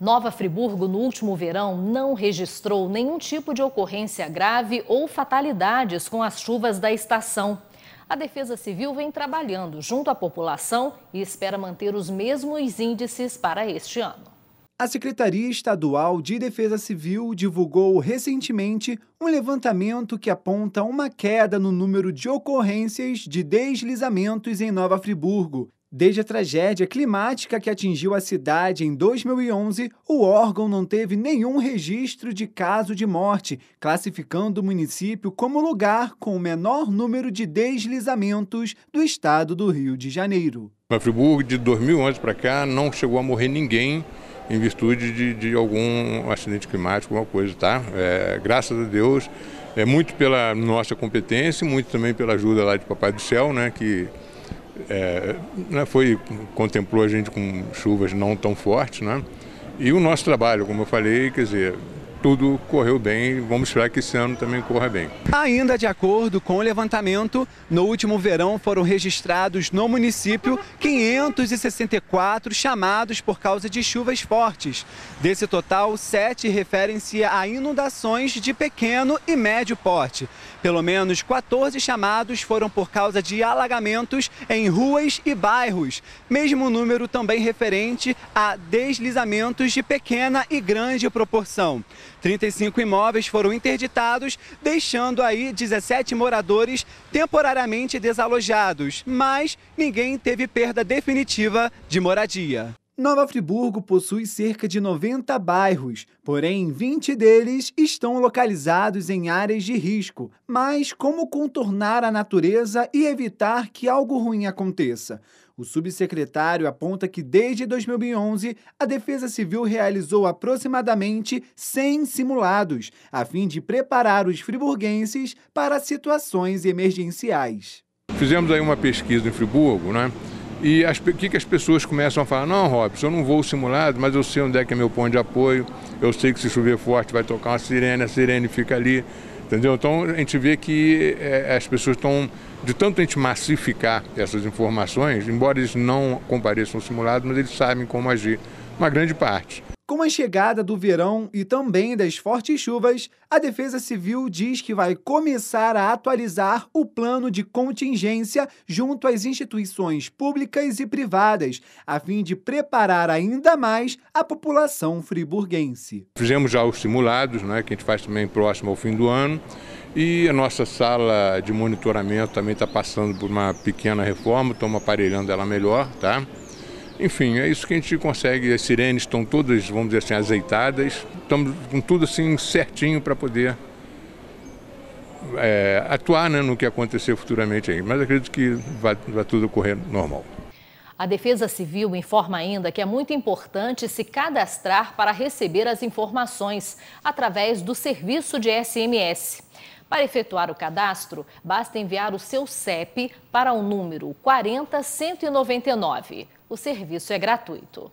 Nova Friburgo, no último verão, não registrou nenhum tipo de ocorrência grave ou fatalidades com as chuvas da estação. A Defesa Civil vem trabalhando junto à população e espera manter os mesmos índices para este ano. A Secretaria Estadual de Defesa Civil divulgou recentemente um levantamento que aponta uma queda no número de ocorrências de deslizamentos em Nova Friburgo, Desde a tragédia climática que atingiu a cidade em 2011, o órgão não teve nenhum registro de caso de morte, classificando o município como lugar com o menor número de deslizamentos do estado do Rio de Janeiro. Na Friburgo, de 2011 para cá, não chegou a morrer ninguém em virtude de, de algum acidente climático, alguma coisa, tá? É, graças a Deus, é muito pela nossa competência, muito também pela ajuda lá de Papai do Céu, né? Que é, né, foi contemplou a gente com chuvas não tão fortes, né? E o nosso trabalho, como eu falei, quer dizer, tudo correu bem. Vamos esperar que esse ano também corra bem. Ainda de acordo com o levantamento, no último verão foram registrados no município 564 chamados por causa de chuvas fortes. Desse total, sete referem-se a inundações de pequeno e médio porte. Pelo menos 14 chamados foram por causa de alagamentos em ruas e bairros. Mesmo número também referente a deslizamentos de pequena e grande proporção. 35 imóveis foram interditados, deixando aí 17 moradores temporariamente desalojados, mas ninguém teve perda definitiva de moradia. Nova Friburgo possui cerca de 90 bairros, porém 20 deles estão localizados em áreas de risco. Mas como contornar a natureza e evitar que algo ruim aconteça? O subsecretário aponta que desde 2011 a Defesa Civil realizou aproximadamente 100 simulados, a fim de preparar os friburguenses para situações emergenciais. Fizemos aí uma pesquisa em Friburgo, né? E o que, que as pessoas começam a falar? Não, Robson, eu não vou simulado, mas eu sei onde é que é meu ponto de apoio, eu sei que se chover forte vai tocar uma sirene, a sirene fica ali, entendeu? Então a gente vê que é, as pessoas estão, de tanto a gente massificar essas informações, embora eles não compareçam ao simulado, mas eles sabem como agir, uma grande parte. Com a chegada do verão e também das fortes chuvas, a Defesa Civil diz que vai começar a atualizar o plano de contingência junto às instituições públicas e privadas, a fim de preparar ainda mais a população friburguense. Fizemos já os simulados, né, que a gente faz também próximo ao fim do ano, e a nossa sala de monitoramento também está passando por uma pequena reforma, estamos aparelhando ela melhor, tá? Enfim, é isso que a gente consegue. As sirenes estão todas, vamos dizer assim, azeitadas. Estamos com tudo assim certinho para poder é, atuar né, no que acontecer futuramente aí. Mas acredito que vai, vai tudo ocorrer normal. A Defesa Civil informa ainda que é muito importante se cadastrar para receber as informações através do serviço de SMS. Para efetuar o cadastro, basta enviar o seu CEP para o número 40199. O serviço é gratuito.